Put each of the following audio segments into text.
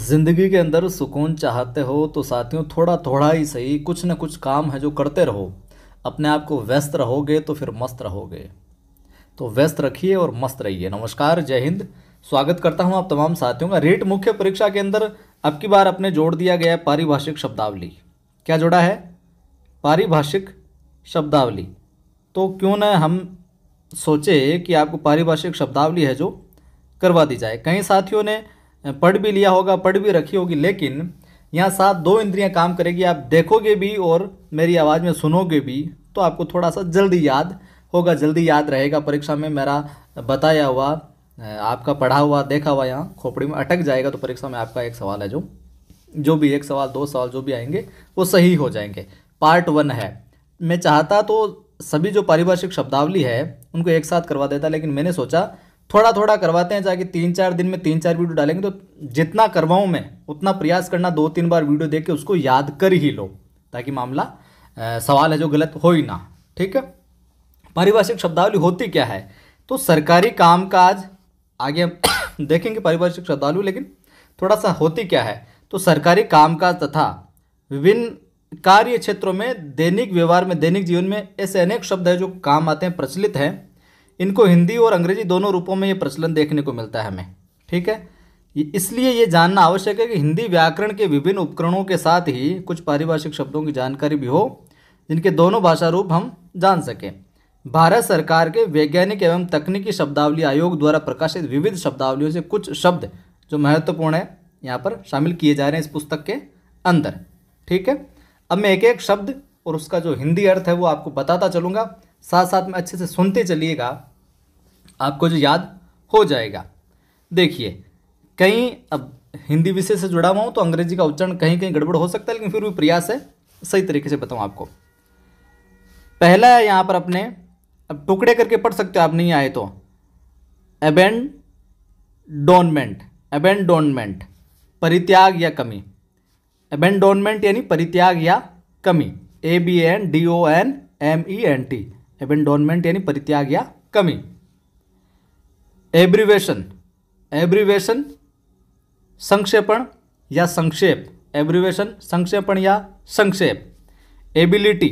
ज़िंदगी के अंदर सुकून चाहते हो तो साथियों थोड़ा थोड़ा ही सही कुछ ना कुछ काम है जो करते रहो अपने आप को व्यस्त रहोगे तो फिर मस्त रहोगे तो व्यस्त रखिए और मस्त रहिए नमस्कार जय हिंद स्वागत करता हूं आप तमाम साथियों का रेट मुख्य परीक्षा के अंदर अब की बार अपने जोड़ दिया गया है पारिभाषिक शब्दावली क्या जोड़ा है पारिभाषिक शब्दावली तो क्यों ना हम सोचे कि आपको पारिभाषिक शब्दावली है जो करवा दी जाए कई साथियों ने पढ़ भी लिया होगा पढ़ भी रखी होगी लेकिन यहाँ साथ दो इंद्रियाँ काम करेगी आप देखोगे भी और मेरी आवाज़ में सुनोगे भी तो आपको थोड़ा सा जल्दी याद होगा जल्दी याद रहेगा परीक्षा में मेरा बताया हुआ आपका पढ़ा हुआ देखा हुआ यहाँ खोपड़ी में अटक जाएगा तो परीक्षा में आपका एक सवाल है जो जो भी एक सवाल दो सवाल जो भी आएंगे वो सही हो जाएंगे पार्ट वन है मैं चाहता तो सभी जो पारिभाषिक शब्दावली है उनको एक साथ करवा देता लेकिन मैंने सोचा थोड़ा थोड़ा करवाते हैं जाके तीन चार दिन में तीन चार वीडियो डालेंगे तो जितना करवाऊँ मैं उतना प्रयास करना दो तीन बार वीडियो देख के उसको याद कर ही लो ताकि मामला आ, सवाल है जो गलत हो ही ना ठीक है पारिभाषिक शब्दावली होती क्या है तो सरकारी कामकाज आगे देखेंगे पारिभाषिक शब्दावली लेकिन थोड़ा सा होती क्या है तो सरकारी कामकाज तथा विभिन्न कार्य क्षेत्रों में दैनिक व्यवहार में दैनिक जीवन में ऐसे अनेक शब्द हैं जो काम आते हैं प्रचलित हैं इनको हिंदी और अंग्रेजी दोनों रूपों में ये प्रचलन देखने को मिलता है हमें ठीक है इसलिए ये जानना आवश्यक है कि हिंदी व्याकरण के विभिन्न उपकरणों के साथ ही कुछ पारिभाषिक शब्दों की जानकारी भी हो जिनके दोनों भाषा रूप हम जान सकें भारत सरकार के वैज्ञानिक एवं तकनीकी शब्दावली आयोग द्वारा प्रकाशित विविध शब्दावलियों से कुछ शब्द जो महत्वपूर्ण है यहाँ पर शामिल किए जा रहे हैं इस पुस्तक के अंदर ठीक है अब मैं एक एक शब्द और उसका जो हिंदी अर्थ है वो आपको बताता चलूँगा साथ साथ में अच्छे से सुनते चलिएगा आपको जो याद हो जाएगा देखिए कहीं अब हिंदी विषय से जुड़ा हुआ हूँ तो अंग्रेजी का उच्चारण कहीं कहीं गड़बड़ हो सकता है लेकिन फिर भी प्रयास है सही तरीके से बताऊँ आपको पहला है यहाँ पर अपने अब टुकड़े करके पढ़ सकते हो आप नहीं आए तो एबेंड डोनमेंट एबेंडोनमेंट परित्याग या कमी एबेंडोनमेंट यानी परित्याग या कमी A B N D O N M E N T abandonment यानी परित्याग या कमी एब्रिवेशन एब्रिवेशन संक्षेपण या संक्षेप एब्रिवेशन संक्षेपण या संक्षेप एबिलिटी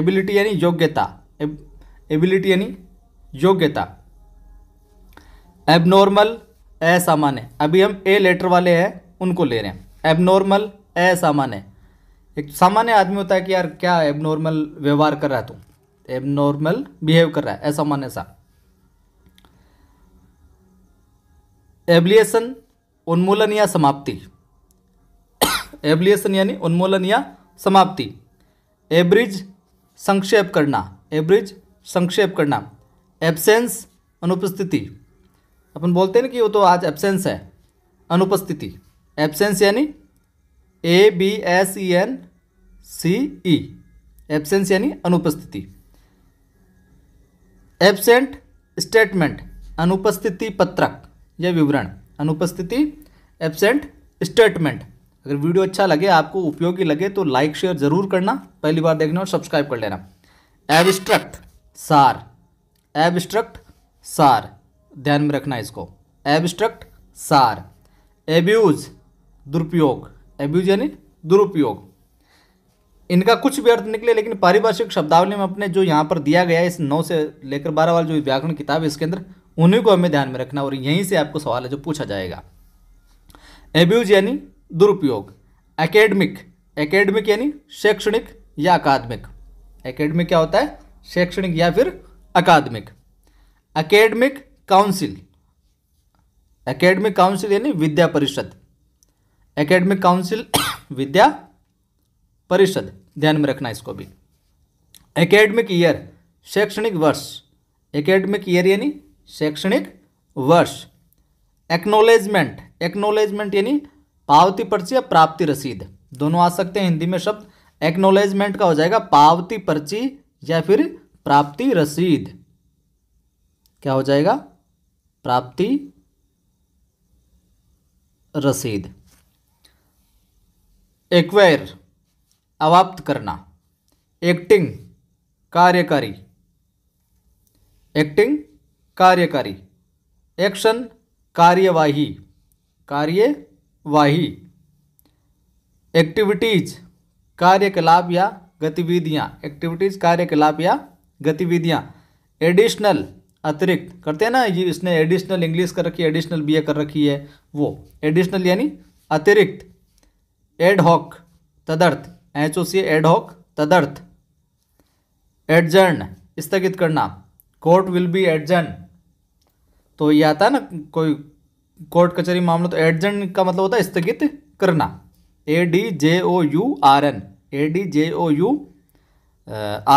एबिलिटी यानी योग्यता एबिलिटी यानी योग्यता एबनॉर्मल असामान्य अभी हम ए लेटर वाले हैं उनको ले रहे हैं एबनॉर्मल असामान्य एक सामान्य आदमी होता है कि यार क्या एबनॉर्मल व्यवहार कर रहा है तू एबनॉर्मल बिहेव कर रहा है असामान्य सा एब्लिएशन उन्मूलन या समाप्ति एब्लिएशन यानी उन्मूलन या समाप्ति एब्रिज संक्षेप करना एब्रिज संक्षेप करना एब्सेंस अनुपस्थिति अपन बोलते हैं ना कि वो तो आज एब्सेंस है अनुपस्थिति एब्सेंस यानी A B S E N C E absence यानी अनुपस्थिति एब्सेंट स्टेटमेंट अनुपस्थिति पत्रक या विवरण अनुपस्थिति एबसेंट स्टेटमेंट अगर वीडियो अच्छा लगे आपको उपयोगी लगे तो लाइक शेयर जरूर करना पहली बार देखना और सब्सक्राइब कर लेना एबस्ट्रक्ट सार एबस्ट्रक्ट सार ध्यान में रखना इसको एबस्ट्रक्ट सार एब्यूज दुरुपयोग एब्यूज यानी दुरुपयोग इनका कुछ भी अर्थ निकले लेकिन पारिभाषिक शब्दावली में अपने जो यहाँ पर दिया गया है इस नौ से लेकर बारह वाले जो व्याकरण किताब है इसके अंदर उन्हीं को हमें ध्यान में रखना और यहीं से आपको सवाल है जो पूछा जाएगा एब्यूज यानी दुरुपयोग एकेडमिक एकेडमिक यानी शैक्षणिक या अकादमिक एकेडमिक क्या होता है शैक्षणिक या फिर अकादमिक अकेडमिक काउंसिल एकेडमिक काउंसिल यानी विद्या परिषद एकेडमिक काउंसिल विद्या परिषद ध्यान में रखना इसको भी एकेडमिक ईयर शैक्षणिक वर्ष एकेडमिक ईयर यानी शैक्षणिक वर्ष एक्नोलेजमेंट एक्नोलेजमेंट यानी पावती पर्ची या प्राप्ति रसीद दोनों आ सकते हैं हिंदी में शब्द एक्नोलेजमेंट का हो जाएगा पावती पर्ची या फिर प्राप्ति रसीद क्या हो जाएगा प्राप्ति रसीद एक्वायर अवाप्त करना एक्टिंग कार्यकारी एक्टिंग कार्यकारी एक्शन कार्यवाही कार्यवाही एक्टिविटीज कार्यकलाप या गतिविधियाँ एक्टिविटीज कार्यकलाप या गतिविधियाँ एडिशनल अतिरिक्त करते हैं ना ये इसने एडिशनल इंग्लिश कर रखी है एडिशनल बी कर रखी है वो एडिशनल यानी अतिरिक्त एडहॉक तदर्थ एच ओ सी एडहॉक तदर्थ एडजर्न स्थगित करना कोर्ट विल बी एडजन तो ये आता है ना कोई कोर्ट कचहरी मामला तो एडजन का मतलब होता है स्थगित करना A D J O U R N A D J O U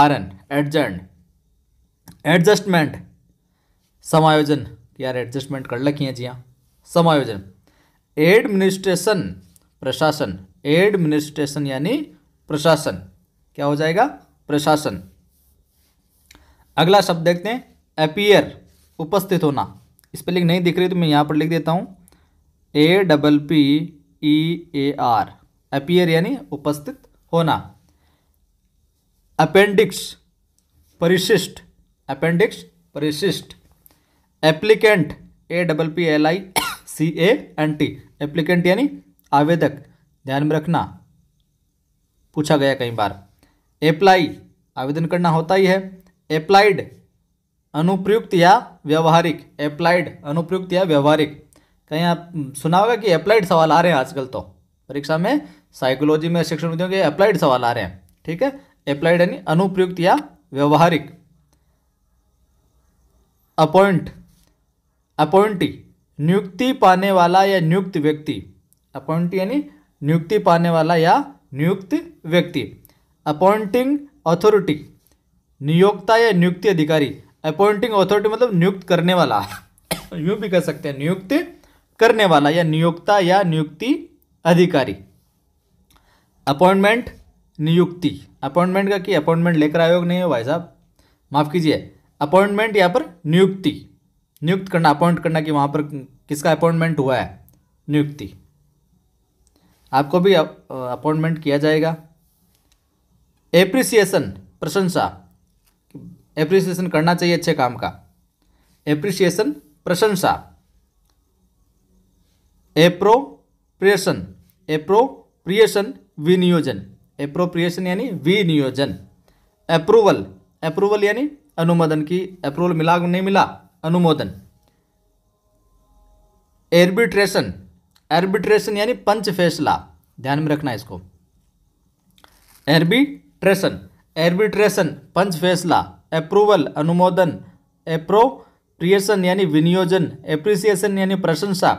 R N एडजेंट एडजस्टमेंट समायोजन यार एडजस्टमेंट कर लखी जी हाँ समायोजन एडमिनिस्ट्रेशन प्रशासन एडमिनिस्ट्रेशन यानी प्रशासन क्या हो जाएगा प्रशासन अगला शब्द देखते हैं अपीयर उपस्थित होना स्पेलिंग नहीं दिख रही तो मैं यहाँ पर लिख देता हूँ A double P E A R appear यानी उपस्थित होना अपेंडिक्स परिशिष्ट अपेंडिक्स परिशिष्ट applicant A double P L I C A N T applicant यानी आवेदक ध्यान में रखना पूछा गया कई बार एप्लाई आवेदन करना होता ही है एप्लाइड अनुप्रयुक्त या व्यवहारिक एप्लाइड अनुप्रयुक्त या व्यवहारिक कहीं आप हम्म, सुना होगा कि अप्लाइड सवाल आ रहे हैं आजकल तो परीक्षा में साइकोलॉजी में शिक्षण विधियों के अप्लाइड सवाल आ रहे हैं ठीक है अप्लाइड यानी अनुप्रयुक्त या व्यवहारिक अपॉइंट अपॉइंटी नियुक्ति पाने वाला या नियुक्त व्यक्ति अपॉइंटी यानी नियुक्ति पाने वाला या नियुक्त व्यक्ति अपॉइंटिंग अथॉरिटी नियोक्ता या नियुक्ति अधिकारी अपॉइंटिंग ऑथोरिटी मतलब नियुक्त करने वाला यूं भी कह सकते हैं नियुक्त करने वाला या नियोक्ता या नियुक्ति अधिकारी अपॉइंटमेंट नियुक्ति अपॉइंटमेंट का कि अपॉइंटमेंट लेकर आयोग नहीं हो भाई साहब माफ़ कीजिए अपॉइंटमेंट यहाँ पर नियुक्ति नियुक्त करना अपॉइंट करना कि वहां पर किसका अपॉइंटमेंट हुआ है नियुक्ति आपको भी अपॉइंटमेंट किया जाएगा एप्रिसिएशन प्रशंसा एप्रिसिएशन करना चाहिए अच्छे काम का एप्रिसिएशन प्रशंसा एप्रोप्रिएशन एप्रोप्रिएशन विनियोजन एप्रोप्रिएशन यानी विनियोजन अप्रूवल अप्रूवल यानी अनुमोदन की अप्रूवल मिला नहीं मिला अनुमोदन एर्बिट्रेशन एर्बिट्रेशन यानी पंच फैसला ध्यान में रखना इसको एर्बिट्रेशन एर्बिट्रेशन पंच फैसला अप्रूवल अनुमोदन एप्रोप्रिएशन यानी विनियोजन एप्रिसिएशन यानी प्रशंसा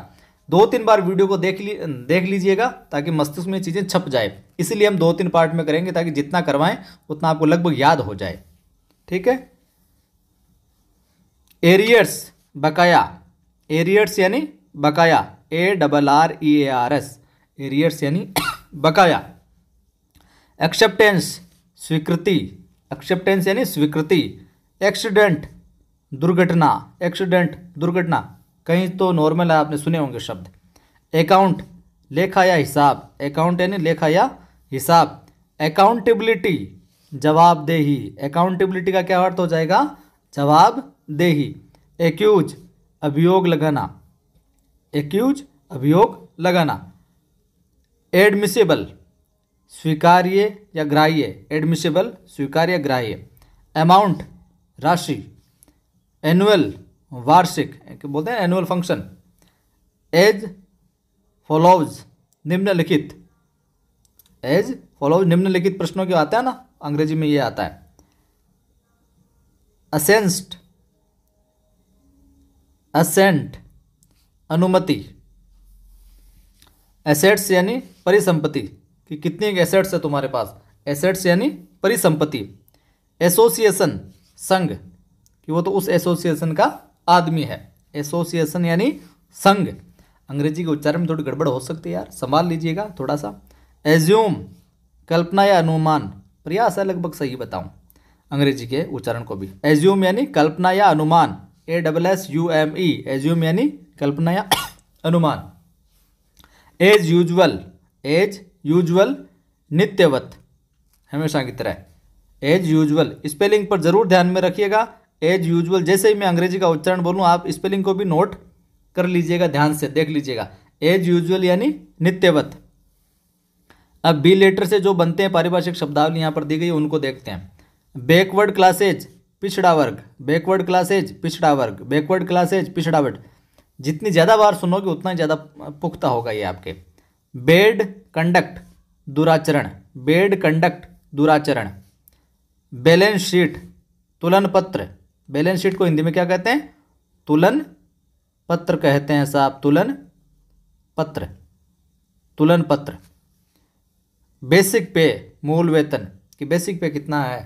दो तीन बार वीडियो को देख ली देख लीजिएगा ताकि मस्तिष्क में चीज़ें छप जाए इसीलिए हम दो तीन पार्ट में करेंगे ताकि जितना करवाएं उतना आपको लगभग याद हो जाए ठीक है एरियर्स बकाया एरियर्स यानी बकाया A double R E A R S arrears यानी बकाया एक्सेप्टेंस स्वीकृति एक्सेप्टेंस यानी स्वीकृति एक्सीडेंट दुर्घटना एक्सीडेंट दुर्घटना कहीं तो नॉर्मल है आपने सुने होंगे शब्द अकाउंट लेखा या हिसाब अकाउंट यानी लेखा या हिसाब अकाउंटेबिलिटी जवाबदेही अकाउंटेबिलिटी का क्या अर्थ हो जाएगा जवाबदेही एक्यूज अभियोग लगाना एक्यूज अभियोग लगाना एडमिसेबल स्वीकार्य या ग्राह्य एडमिसेबल स्वीकार्य ग्राह्य अमाउंट राशि एनुअल वार्षिक बोलते हैं एनुअल फंक्शन एज फॉलोज निम्नलिखित एज फॉलोज निम्नलिखित प्रश्नों के आता है ना अंग्रेजी में ये आता है असेंस्ड असेंट अनुमति एसेट्स यानी परिसंपत्ति कि कितने एसेट्स है तुम्हारे पास एसेट्स यानी परिसंपत्ति एसोसिएशन संघ कि वो तो उस एसोसिएशन का आदमी है एसोसिएशन यानी संघ अंग्रेजी के उच्चारण में थोड़ी गड़बड़ हो सकती है यार संभाल लीजिएगा थोड़ा सा एज्यूम कल्पना या अनुमान प्रयास है लगभग सही बताऊं अंग्रेजी के उच्चारण को भी एज्यूम यानी कल्पना या अनुमान A double S U M E assume यानी कल्पना या अनुमान एज यूजल एज यूजुअल नित्यवत हमेशा की तरह एज यूजुअल स्पेलिंग पर ज़रूर ध्यान में रखिएगा एज यूजुअल जैसे ही मैं अंग्रेजी का उच्चारण बोलूँ आप स्पेलिंग को भी नोट कर लीजिएगा ध्यान से देख लीजिएगा एज यूजुअल यानी नित्यवत अब बी लेटर से जो बनते हैं पारिभाषिक शब्दावली यहाँ पर दी गई उनको देखते हैं बैकवर्ड क्लासेज पिछड़ा वर्ग बैकवर्ड क्लासेज पिछड़ा वर्ग बैकवर्ड क्लासेज पिछड़ा वर्ग जितनी ज़्यादा बार सुनोगे उतना ज़्यादा पुख्ता होगा ये आपके बेड कंडक्ट दुराचरण बेड कंडक्ट दुराचरण बैलेंस शीट तुलन पत्र बैलेंस शीट को हिंदी में क्या कहते हैं तुलन पत्र कहते हैं साहब तुलन पत्र तुलन पत्र बेसिक पे मूल वेतन कि बेसिक पे कितना है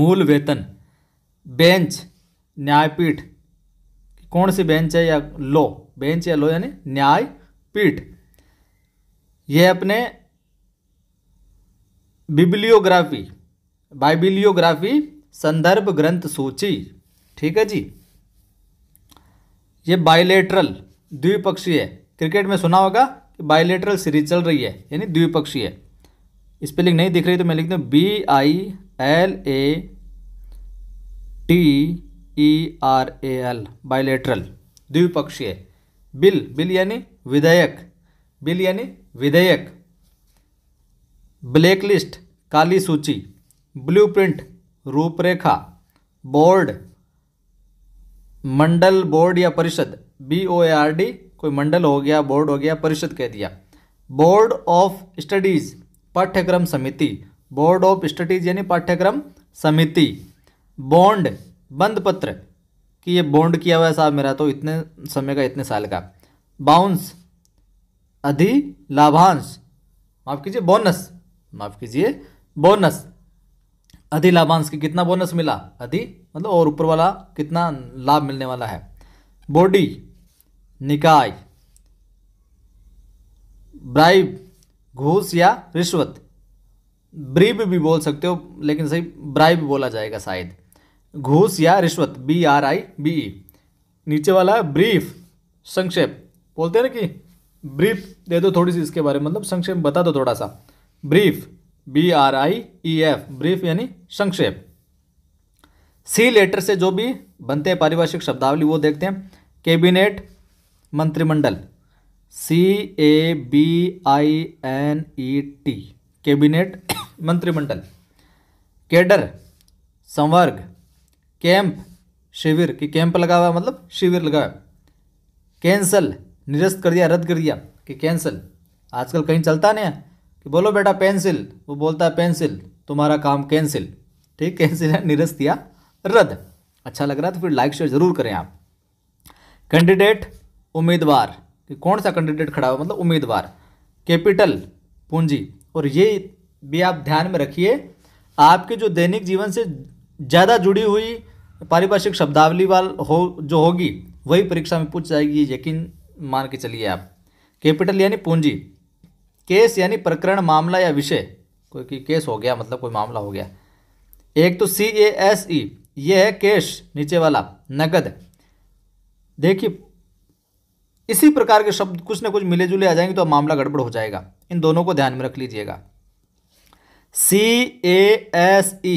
मूल वेतन बेंच न्यायपीठ कौन सी बेंच है या लो बेंच या लो यानी न्यायपीठ यह अपने बिब्लियोग्राफी बाइबिलियोग्राफी संदर्भ ग्रंथ सूची ठीक है जी ये बाइलेटरल द्विपक्षीय क्रिकेट में सुना होगा कि बाइलेटरल सीरीज चल रही है यानी द्विपक्षीय स्पेलिंग नहीं दिख रही तो मैं लिखता हूँ B I L A T E R A L bilateral द्विपक्षीय बिल बिल यानी विधेयक बिल यानी विधेयक ब्लैकलिस्ट काली सूची ब्लूप्रिंट रूपरेखा बोर्ड मंडल बोर्ड या परिषद बी ओ आर डी कोई मंडल हो गया बोर्ड हो गया परिषद कह दिया बोर्ड ऑफ स्टडीज पाठ्यक्रम समिति बोर्ड ऑफ स्टडीज यानी पाठ्यक्रम समिति बॉन्ड बंद पत्र कि ये बॉन्ड किया हुआ है साहब मेरा तो इतने समय का इतने साल का बाउंस अधि लाभांश माफ़ कीजिए बोनस माफ़ कीजिए बोनस अधि लाभांश की कितना बोनस मिला अधि मतलब और ऊपर वाला कितना लाभ मिलने वाला है बॉडी निकाय ब्राइब घूस या रिश्वत ब्रीब भी बोल सकते हो लेकिन सही ब्राइब बोला जाएगा शायद घूस या रिश्वत बी आर आई बी नीचे वाला ब्रीफ संक्षेप बोलते हैं ना कि ब्रीफ दे दो थोड़ी सी इसके बारे में मतलब संक्षेप बता दो थोड़ा सा brief B R I E F brief यानी संक्षेप सी लेटर से जो भी बनते हैं पारिभाषिक शब्दावली वो देखते हैं कैबिनेट मंत्रिमंडल C A B I N E T cabinet मंत्रिमंडल केडर संवर्ग कैंप शिविर की कैंप लगा हुआ मतलब शिविर लगा हुआ कैंसल निरस्त कर दिया रद्द कर दिया कि कैंसिल आजकल कहीं चलता नहीं है कि बोलो बेटा पेंसिल वो बोलता है पेंसिल तुम्हारा काम कैंसिल ठीक कैंसिल है निरस्त या रद्द अच्छा लग रहा है तो फिर लाइक शेयर जरूर करें आप कैंडिडेट उम्मीदवार कि कौन सा कैंडिडेट खड़ा हुआ मतलब उम्मीदवार कैपिटल पूंजी और ये भी आप ध्यान में रखिए आपके जो दैनिक जीवन से ज़्यादा जुड़ी हुई पारिभाषिक शब्दावली वाल हो जो होगी वही परीक्षा में पूछ जाएगी यकीन मान के चलिए आप कैपिटल यानी पूंजी केस यानी प्रकरण मामला या विषय कोई केस हो गया मतलब कोई मामला हो गया एक तो सी ए एस ई ये है कैश नीचे वाला नगद देखिए इसी प्रकार के शब्द कुछ ना कुछ मिले जुले आ जाएंगे तो मामला गड़बड़ हो जाएगा इन दोनों को ध्यान में रख लीजिएगा सी ए एस ई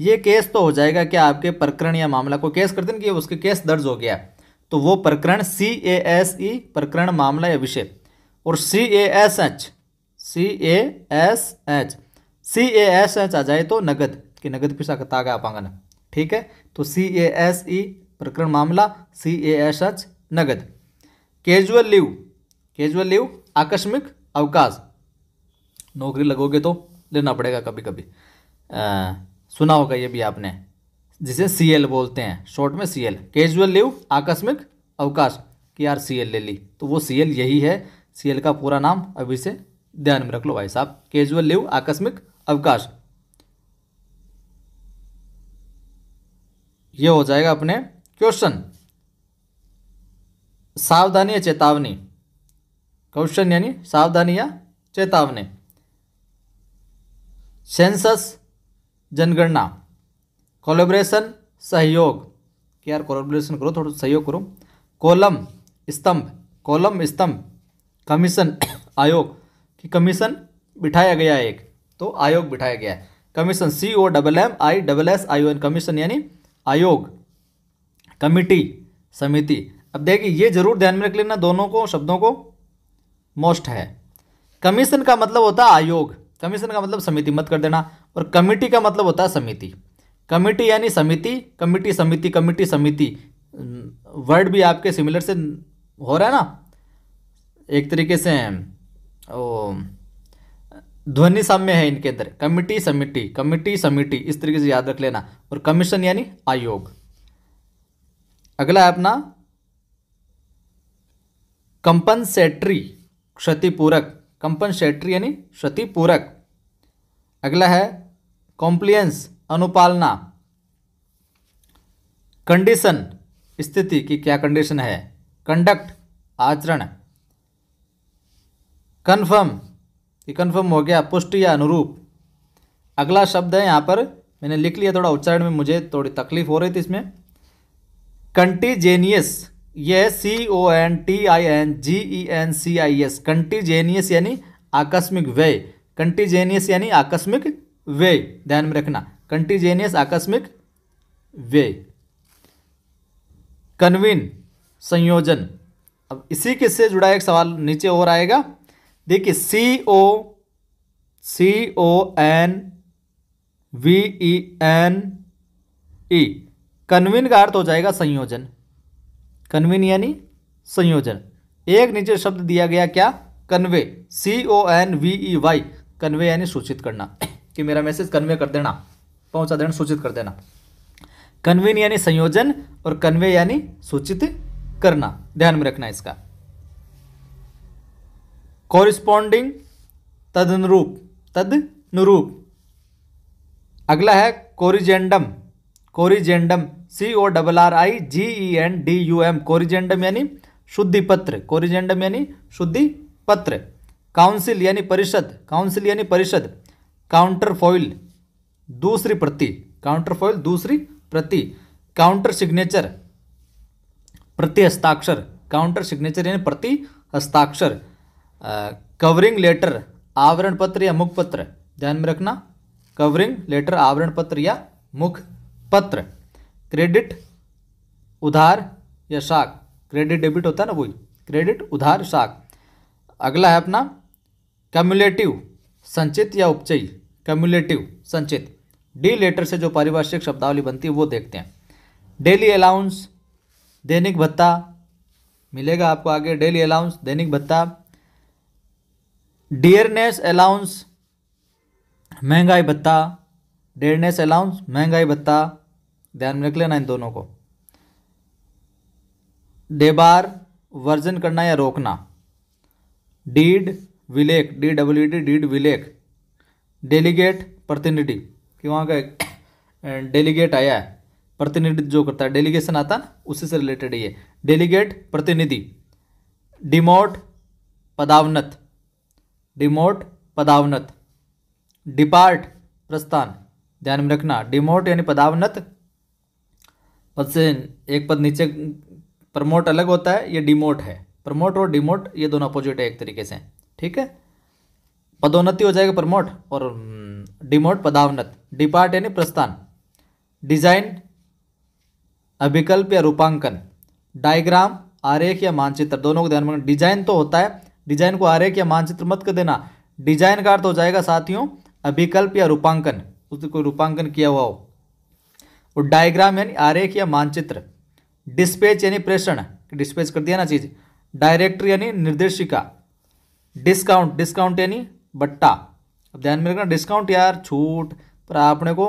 ये केस तो हो जाएगा क्या आपके प्रकरण या मामला को केस करते हैं कि उसके केस दर्ज हो गया है तो वो प्रकरण सी ए एस ई प्रकरण मामला या विषय और C A S H C A S H C A S H आ जाए तो नगद कि नगद पैसा कता गया पांगा ठीक है तो सी ए एस ई प्रकरण मामला सी ए एस एच नगद कैजुअल लीव कैजुअल लीव आकस्मिक अवकाश नौकरी लगोगे तो लेना पड़ेगा कभी कभी आ, सुना होगा ये भी आपने जिसे सी एल बोलते हैं शॉर्ट में सी एल कैजुअल लिव आकस्मिक अवकाश कि यार सी एल ले ली तो वो सी एल यही है सी एल का पूरा नाम अभी से ध्यान में रख लो भाई साहब कैजुअल लिव आकस्मिक अवकाश ये हो जाएगा अपने क्वेश्चन सावधानी या चेतावनी क्वेश्चन यानी सावधानी या चेतावनी सेंसस जनगणना कोलेब्रेशन सहयोग कि यार कोलेब्रेशन करो थोड़ा सहयोग करो कोलम स्तंभ कोलम स्तंभ कमीशन आयोग कि कमीशन बिठाया गया है एक तो आयोग बिठाया गया है commission C O double M I double S I O N commission यानी आयोग कमिटी समिति अब देखिए ये जरूर ध्यान में रख लेना दोनों को शब्दों को मोस्ट है कमीशन का मतलब होता है आयोग कमीशन का मतलब समिति मत कर देना और कमिटी का मतलब होता है समिति कमिटी यानी समिति कमिटी समिति कमिटी समिति वर्ड भी आपके सिमिलर से हो रहा है ना एक तरीके से ओ ध्वनि साम्य है इनके अंदर कमिटी समिति कमिटी समिति इस तरीके से याद रख लेना और कमीशन यानी आयोग अगला है अपना कंपनसेटरी क्षतिपूरक कंपनसेटरी यानी क्षतिपूरक अगला है कॉम्प्लियंस अनुपालना कंडीशन स्थिति की क्या कंडीशन है कंडक्ट आचरण कन्फर्म ये कन्फर्म हो गया पुष्ट या अनुरूप अगला शब्द है यहाँ पर मैंने लिख लिया थोड़ा उच्चारण में मुझे थोड़ी तकलीफ हो रही थी इसमें कंटीजेनियस ये C O N T I N G E N C I S contingencies यानी आकस्मिक व्यय कंटीजेनियस यानी आकस्मिक व्यय ध्यान में रखना कंटीजेनियस आकस्मिक व्यय कन्वीन संयोजन अब इसी के से जुड़ा एक सवाल नीचे और आएगा देखिए C O C O N V E N E convene का अर्थ हो जाएगा संयोजन कन्वीन यानी संयोजन एक नीचे शब्द दिया गया क्या convey C O N V E Y convey यानी सूचित करना कि मेरा मैसेज कन्वे कर देना देना सूचित कर देना कन्वीन यानी संयोजन और कन्वे यानी सूचित करना ध्यान में रखना इसका कॉरिस्पॉन्डिंग तदनुरूप तदनुरूप अगला है corrigendum corrigendum C O double R I G E N D U M corrigendum यानी शुद्धि पत्र कोरिजेंडम यानी शुद्धि पत्र काउंसिल यानी परिषद काउंसिल यानी परिषद काउंटर फॉइल दूसरी प्रति काउंटर फॉइल दूसरी प्रति काउंटर सिग्नेचर प्रति हस्ताक्षर काउंटर सिग्नेचर यानी प्रति हस्ताक्षर कवरिंग लेटर आवरण पत्र या मुख पत्र ध्यान में रखना कवरिंग लेटर आवरण पत्र या मुख पत्र क्रेडिट उधार या शाख क्रेडिट डेबिट होता है ना वही क्रेडिट उधार शाख अगला है अपना कम्युलेटिव संचित या उपचयी कम्युलेटिव संचित डी लेटर से जो पारिभाषिक शब्दावली बनती है वो देखते हैं डेली अलाउंस दैनिक भत्ता मिलेगा आपको आगे डेली अलाउंस दैनिक भत्ता डियरनेस अलाउंस महंगाई भत्ता डेयरनेस अलाउंस महंगाई भत्ता ध्यान में रख लेना इन दोनों को डेबार वर्जन करना या रोकना डीड विलेख डी डब्ल्यू डी डीड विलेख डेलीगेट प्रतिनिधि कि वहाँ का डेलीगेट आया है प्रतिनिधित्व जो करता है डेलीगेशन आता है उसी से रिलेटेड ये डेलीगेट प्रतिनिधि डिमोट पदावनत डिमोट पदावनत डिपार्ट प्रस्थान ध्यान में रखना डिमोट यानी पदावनत पद से एक पद नीचे प्रमोट अलग होता है ये डिमोट है प्रमोट और डिमोट ये दोनों अपोजिट है एक तरीके से ठीक है पदोन्नति हो जाएगा प्रमोट और डिमोट पदावनत डिपार्ट यानी प्रस्थान डिजाइन अभिकल्प या रूपांकन डायग्राम आरेख या मानचित्र दोनों को ध्यान में डिजाइन तो होता है डिजाइन को आरेख या मानचित्र मत कर देना डिजाइन का अर्थ हो जाएगा साथियों अभिकल्प या रूपांकन उसको रूपांकन किया हुआ हो और डायग्राम यानी आरेख या मानचित्र डिस्पेच यानी प्रेषण डिस्पेच कर दिया ना चीज़ डायरेक्टर यानी निर्देशिका डिस्काउंट डिस्काउंट यानी बट्टा अब ध्यान में रखना डिस्काउंट यार छूट पर आपने को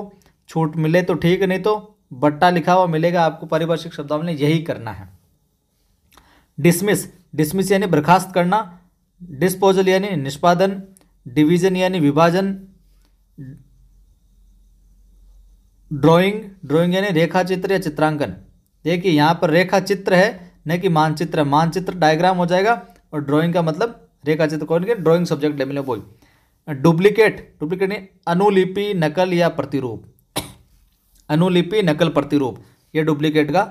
छूट मिले तो ठीक नहीं तो बट्टा लिखा हुआ मिलेगा आपको पारिभाषिक शब्दावली में यही करना है डिसमिस डिसमिस यानी बर्खास्त करना डिस्पोजल यानी निष्पादन डिवीजन यानी विभाजन ड्राइंग ड्राइंग यानी रेखा चित्र या चित्रांकन देखिए यहाँ पर रेखा चित्र है न कि मानचित्र मानचित्र डायग्राम हो जाएगा और ड्राइंग का मतलब रेखा तो कौन के ड्रॉइंग सब्जेक्ट लेमिले बोल डुप्लीकेट डुप्लीकेट नहीं अनुलिपि नकल या प्रतिरूप अनुलिपि नकल प्रतिरूप ये डुप्लीकेट का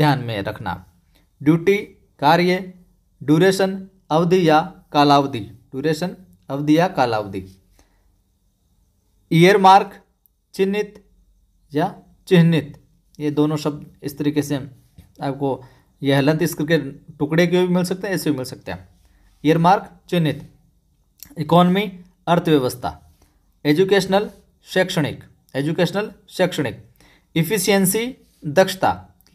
ध्यान में रखना ड्यूटी कार्य ड्यूरेशन अवधि या कालावधि ड्यूरेशन अवधि या कालावधि ईयर मार्क चिन्हित या चिन्हित ये दोनों शब्द इस तरीके से आपको यह हलंत इसके टुकड़े के भी मिल सकते हैं ऐसे भी मिल सकते हैं मार्क चिन्हित इकोनॉमी अर्थव्यवस्था एजुकेशनल शैक्षणिक एजुकेशनल शैक्षणिक इफिशियंसी दक्षता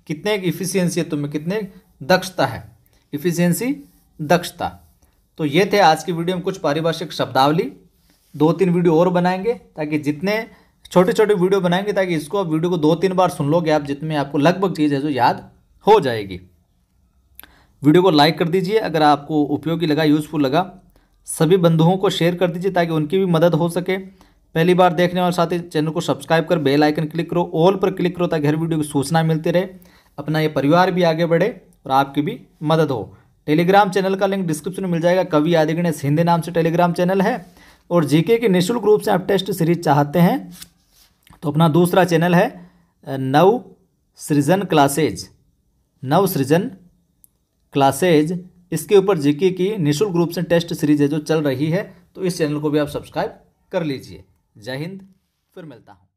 कितने इफिशियंसी है तुम्हें कितने दक्षता है इफिशियंसी दक्षता तो ये थे आज की वीडियो में कुछ पारिभाषिक शब्दावली दो तीन वीडियो और बनाएंगे ताकि जितने छोटे छोटे वीडियो बनाएंगे ताकि इसको वीडियो को दो तीन बार सुन लोगे आप जितने आपको लगभग चीज़ है जो याद हो जाएगी वीडियो को लाइक कर दीजिए अगर आपको उपयोगी लगा यूज़फुल लगा सभी बंधुओं को शेयर कर दीजिए ताकि उनकी भी मदद हो सके पहली बार देखने वाले साथी चैनल को सब्सक्राइब कर बेल आइकन क्लिक करो ऑल पर क्लिक करो ताकि हर वीडियो की सूचना मिलती रहे अपना ये परिवार भी आगे बढ़े और आपकी भी मदद हो टेलीग्राम चैनल का लिंक डिस्क्रिप्शन में मिल जाएगा कवि आदि गणेश हिंदी नाम से टेलीग्राम चैनल है और जीके के निःशुल्क रूप से आप टेस्ट सीरीज चाहते हैं तो अपना दूसरा चैनल है नव सृजन क्लासेज नव सृजन क्लासेज इसके ऊपर जीके की निःशुल्क रूप से टेस्ट सीरीज है जो चल रही है तो इस चैनल को भी आप सब्सक्राइब कर लीजिए जय हिंद फिर मिलता हूँ